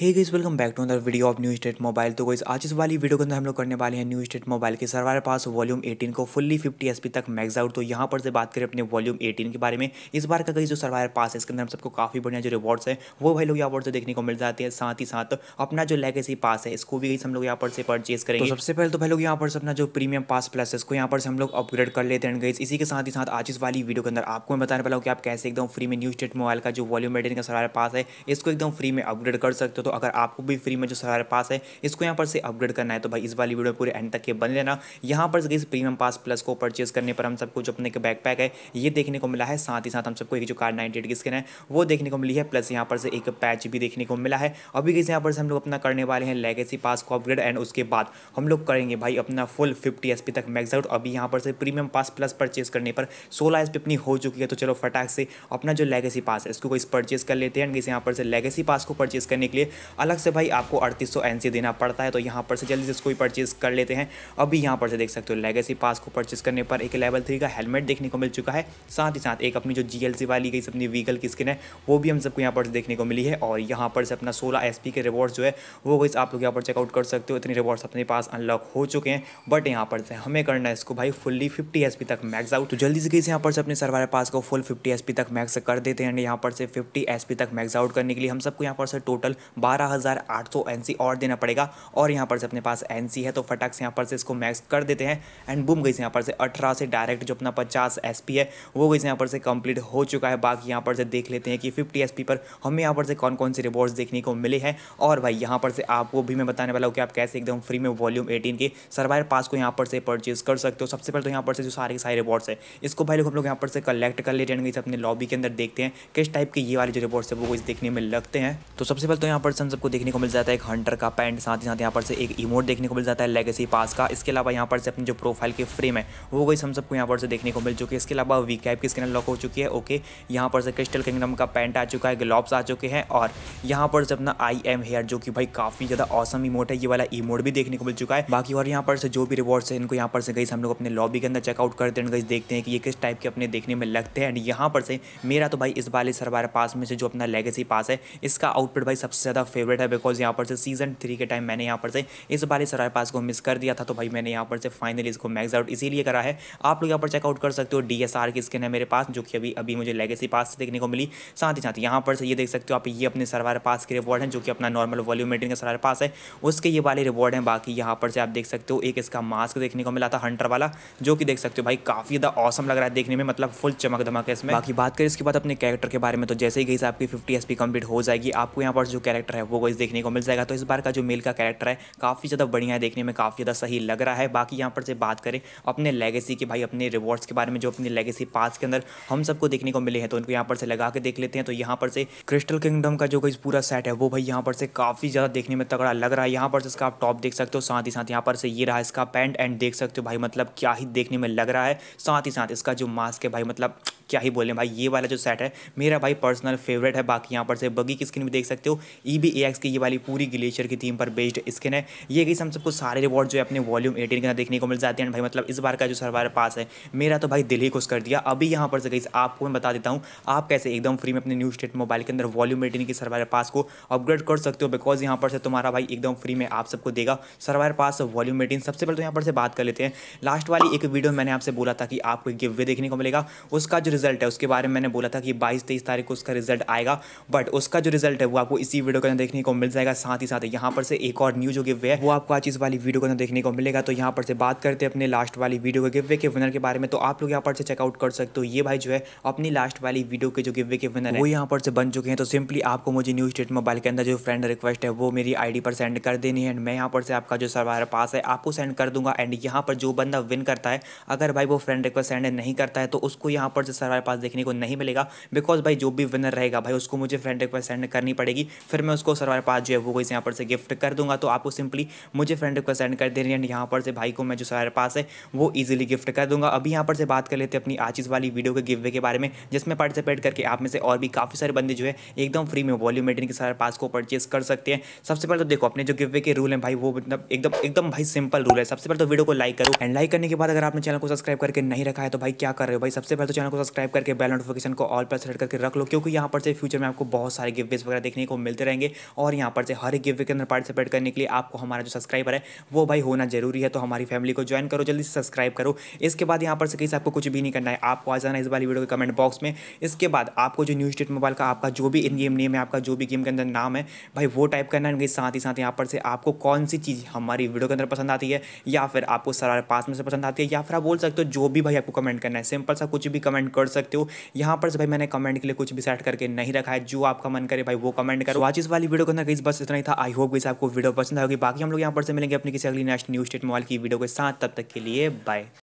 hey guys welcome back to another video of New State Mobile तो guys आज इस वाली वीडियो के अंदर हम लोग करने वाले हैं न्यू स्टेट मोबाइल के सर हमारे पास वॉल्यूम 18 को फुल्ली 50 एसपी तक मैक्स आउट तो यहाँ पर से बात करें अपने वॉल्यूम 18 के बारे में इस बार का गाइस जो सर हमारे पास है इसके अंदर हम सबको काफ़ी बढ़िया जो रिवॉर्ड्स है वो भाई लोग यहाँ पर से देखने को मिल जाते हैं साथ ही साथ अपना जो लेगेसी पास है इसको भी हम लोग यहाँ पर से परचेज करेंगे तो सबसे पहले तो भाई लोग यहाँ पर अपना जो प्रीमियम पास प्लस है इसको यहाँ पर हम लोग अपग्रेड कर लेते हैं गाइस इसी के साथ ही साथ आज इस वाली वीडियो के अंदर आपको मैं बताने वाला हूँ कि आप कैसे एकदम फ्री में न्यू स्टेट मोबाइल का जो वॉल्यूम एटीन का सर हमारे पास है इसको एकदम फ्री में अपग्रेड कर सकते हो तो तो अगर आपको भी फ्री में जो सारे पास है इसको यहाँ पर से अपग्रेड करना है तो भाई इस वाली वीडियो पूरे एंड तक के बन लेना यहाँ पर इस प्रीमियम पास प्लस को परचेज करने पर हम सबको जो अपने बैक पैक है ये देखने को मिला है साथ ही साथ हम सबको एक जो कार्ड नाइनटी एट की स्किन है वो देखने को मिली है प्लस यहाँ पर से एक पैच भी देखने को मिला है अभी किसी यहाँ पर से हम लोग अपना करने वाले हैं लेगेसी पास को अपग्रेड एंड उसके बाद हम लोग करेंगे भाई अपना फुल फिफ्टी एस तक मैक्स आउट अभी यहाँ पर से प्रीमियम पास प्लस परचेज करने पर सोलह एस अपनी हो चुकी है तो चलो फटाक से अपना जो लेगेसी पास है इसको कोई परचेज कर लेते हैं किसी यहाँ पर से लेगेसी पास को परचेज करने के लिए अलग से भाई आपको अड़तीस सौ देना पड़ता है तो यहाँ पर से जल्दी से इसको भी परचेज़ कर लेते हैं अभी यहाँ पर से देख सकते हो लेगेसी पास को परचेज़ करने पर एक लेवल थ्री का हेलमेट देखने को मिल चुका है साथ ही साथ एक अपनी जो जी वाली गई अपनी व्हीकल की स्किन है वो भी हम सबको यहाँ पर देखने को मिली है और यहाँ पर से अपना सोलह एस के रिवॉर्ड्स जो है वो गई आप लोग यहाँ पर चेकआउट कर सकते हो इतने रिवॉर्ड्स अपने पास अनलॉक हो चुके हैं बट यहाँ पर से हमें करना है इसको भाई फुल्ली फिफ्टी एस तक मैक्स आउट तो जल्दी से गई से यहाँ पर से अपने सर्वर पास को फुल फिफ्टी एस तक मैक्स कर देते हैं एंड यहाँ पर से फिफ्टी एस तक मैक्स आउट करने के लिए हम सबको यहाँ पर से टोटल 12,800 हज़ार आठ सौ और देना पड़ेगा और यहाँ पर से अपने पास एनसी है तो फटाक से यहाँ पर से इसको मैक्स कर देते हैं एंड बुम गई से यहाँ पर से 18 से डायरेक्ट जो अपना 50 एस पी है वो गई से यहाँ पर से कंप्लीट हो चुका है बाकी यहाँ पर से देख लेते हैं कि फिफ्टी एस पी पर हमें यहाँ पर से कौन कौन से रिवॉर्ड्स देखने को मिले हैं और भाई यहाँ पर से आपको भी मैं बताने वाला हूँ कि आप कैसे एकदम फ्री में वॉल्यूम एटीन के सर्वाइर पास को यहाँ पर से परचेज कर सकते हो सबसे पहले तो यहाँ पर से जो सारे सारे रिवॉर्ड्स है इसको भाई लोग हम लोग यहाँ पर से कलेक्ट कर ले जाएंगे अपने लॉबी के अंदर देखते हैं किस टाइप के ये वाले जो रिवॉर्ड्स है वो देखने में लगते हैं तो सबसे पहले तो यहाँ पर पर्सन सबको देखने को मिल जाता है एक हंटर का पैंट साथ ही साथ यहाँ पर से एक इमोट देखने को मिल जाता है लेगेसी पास का इसके अलावा यहाँ पर से अपनी जो प्रोफाइल की फ्रेम है वो गई हम सबको यहाँ पर से देखने को मिल चुकी है इसके अलावा वी कैप की स्क्रीन लॉक हो चुकी है ओके यहाँ पर से क्रिस्टल किंगडम का पैंट आ चुका है ग्लॉब्स आ चुके हैं और यहाँ पर से अपना आई एम हेयर जो कि भाई काफ़ी ज़्यादा औसम इमोट है ये वाला इमोट भी देखने को मिल चुका है बाकी और यहाँ पर से जो भी रिवॉर्ड्स है इनको यहाँ पर से गई हम लोग अपने लॉबी के अंदर चेकआउट करते हैं गई देखते हैं कि ये किस टाइप के अपने देखने में लगते हैं एंड यहाँ पर से मेरा तो भाई इस वाले सरवार पास में से जो अपना लेगेसी पास है इसका आउटपुट भाई सबसे ज़्यादा फेवरेट है बिकॉज यहाँ पर से सीजन थ्री के टाइम मैंने यहाँ पर से इस बार ही सराय पास को मिस कर दिया था तो भाई मैंने यहाँ पर से फाइनली इसको मैक्स आउट इसीलिए करा है आप लोग यहाँ पर चेकआउट कर सकते हो डी की स्किन है मेरे पास जो कि अभी अभी मुझे लेगेसी पास से देखने को मिली साथ ही साथ यहाँ पर से ये देख सकते हो आप ये अपने सरवार पास के रिवॉर्ड हैं जो कि अपना नॉर्मल वॉल्यूम मेटिंग का सर्वार पास है उसके ये वाले रिवॉर्ड हैं बाकी यहाँ पर से आप देख सकते हो एक इसका मास्क देखने को मिला था हंटर वाला जो कि देख सकते हो भाई काफ़ी ज़्यादा औसम लग रहा है देखने में मतलब फुल चमक दमक है इसमें बाकी बात करें इसके बाद अपने कैरेक्टर के बारे में तो जैसे ही गई आपकी फिफ्टी एस कंप्लीट हो जाएगी आपको यहाँ पर जो कैरेक्टर कैरेक्टर है वो गाइज देखने को मिल जाएगा तो इस बार का जो मेल का कैरेक्टर है काफ़ी ज़्यादा बढ़िया है देखने में काफ़ी ज़्यादा सही लग रहा है बाकी यहाँ पर से बात करें अपने लेगेसी के भाई अपने रिवॉर्ड्स के बारे में जो अपनी लेगेसी पास के अंदर हम सबको देखने को मिले हैं तो उनको यहाँ पर से लगा के देख लेते हैं तो यहाँ पर से क्रिस्टल किंगडम का जो गाइज पूरा सेट है वो भाई यहाँ पर से काफ़ी ज़्यादा देखने में तगड़ा लग रहा है यहाँ पर से इसका आप टॉप देख सकते हो साथ ही साथ यहाँ पर से ये रहा इसका पैंट एंड देख सकते हो भाई मतलब क्या ही देखने में लग रहा है साथ ही साथ इसका जो मास्क है भाई मतलब क्या ही बोलें भाई ये वाला जो सेट है मेरा भाई पर्सनल फेवरेट है बाकी यहाँ पर से बगी की स्किन भी देख सकते हो ई बी एक्स की ये वाली पूरी ग्लेशियर की थीम पर बेस्ड स्किन है ये गई हम सबको सारे रिवॉर्ड जो है अपने वॉल्यूम एटीन के अंदर देखने को मिल जाते हैं भाई मतलब इस बार का जो हमारे पास है मेरा तो भाई दिल ही खुश कर दिया अभी यहाँ पर से गई आपको मैं बता देता हूँ आप कैसे एकदम फ्री में अपने न्यू स्टेट मोबाइल के अंदर वॉल्यूम एटीन के सर्वाइवर पास को अपग्रेड कर सकते हो बिकॉज यहाँ पर से तुम्हारा भाई एकदम फ्री में आप सबको देगा सर्वर पास वॉल्यूम एटीन सबसे पहले तो यहाँ पर से बात कर लेते हैं लास्ट वाली एक वीडियो मैंने आपसे बोला था कि आपको गिव वे देखने को मिलेगा उसका जो रिजल्ट है उसके बारे में मैंने बोला था कि बाईस तेईस तारीख को उसका रिजल्ट आएगा बट उसका जो रिजल्ट है वो आपको इसी वीडियो के अंदर देखने को मिल जाएगा साथ ही साथ यहाँ पर से एक और न्यूज जो गिवे है वो आपको आज इस वाली वीडियो के अंदर देखने को मिलेगा तो यहाँ पर से बात करते अपने लास्ट वाली वीडियो के गिवे के विनर के बारे में तो आप लोग यहाँ पर से चेकआउट कर सकते हो ये भाई जो है अपनी लास्ट वाली वीडियो के जो गिवे के विनर है वो यहाँ पर से बन चुके हैं तो सिंपली आपको मुझे न्यू स्टेट मोबाइल के अंदर जो फ्रेंड रिक्वेस्ट है वो मेरी आई पर सेंड कर देनी है एंड मैं यहाँ पर से आपका जो सर्वायर पास है आपको सेंड कर दूंगा एंड यहाँ पर जो बंदा विन करता है अगर भाई वो फ्रेंड रिक्वेस्ट सेंड नहीं करता है तो उसको यहाँ पर से हमारे पास देखने को नहीं मिलेगा बिकॉज भाई जो भी विनर रहेगा भाई उसको मुझे फ्रेंड रिक्वेस्ट सेंड करनी पड़ेगी फिर मैं उसको सर्वाइव पास जो है वो इस यहाँ पर से गिफ्ट कर दूंगा तो आपको सिंपली मुझे फ्रेंड रिक्वेस्ट सेंड कर देनी एंड यहाँ पर से भाई को मैं जो सर पास है वो ईजिली गिफ्ट कर दूंगा अभी यहाँ पर से बात कर लेते हैं अपनी आचिस वाली वीडियो के गिफ्ट के बारे में जिसमें पार्टिसिपेट करके आप में से और भी काफ़ी सारे बंदे जो है एकदम फ्री में वॉल्यूम मेटिन के सारे पास को परचेज कर सकते हैं सबसे पहले तो देखो अपने जो गिफ्ट के रूल है भाई वो मतलब एकदम एकदम भाई सिंपल रूल है सबसे पहले तो वीडियो को लाइक करो एंड लाइक करने के बाद अगर आपने चैनल को सब्सक्राइब करके नहीं रखा है तो भाई क्या कर रहे हो भाई सबसे पहले तो चैनल को सब्सक्राइब सब्सक्राइब करके बेल नोटिफिकेशन को ऑल पर सेलेक्ट करके रख लो क्योंकि यहाँ पर से फ्यूचर में आपको बहुत सारे गिफ्ट वगैरह देखने को मिलते रहेंगे और यहाँ पर से हर एक गिफ्ट के अंदर पार्टिसिपेट करने के लिए आपको हमारा जो सब्सक्राइबर है वो भाई होना जरूरी है तो हमारी फैमिली को ज्वाइन करो जल्दी से सब्सक्राइब करो इसके बाद यहाँ पर से कहीं आपको कुछ भी नहीं करना है आपको आ जाना इस बार वीडियो के कमेंट बॉक्स में इसके बाद आपको जो न्यू स्टेट मोबाइल का आपका जो भी इन गेम नेम है आपका जो भी गेम के अंदर नाम है भाई वो टाइप करना है साथ ही साथ यहाँ पर से आपको कौन सी चीज़ हमारी वीडियो के अंदर पसंद आती है या फिर आपको सरार पास में से पसंद आती है या फिर आप बोल सकते हो जो भी भाई आपको कमेंट करना है सिंपल सा कुछ भी कमेंट कर पढ़ सकते हो यहाँ पर से भाई मैंने कमेंट के लिए कुछ भी सेट करके नहीं रखा है जो आपका मन करे भाई वो कमेंट करो आज इस वाली वीडियो को ना इस बस इतना ही था आई होप इस आपको वीडियो पसंद आएगी बाकी हम लोग यहाँ पर से मिलेंगे अपनी किसी अगली नेक्स्ट न्यूज स्टेट मोबाइल की वीडियो के साथ तब तक के लिए बाय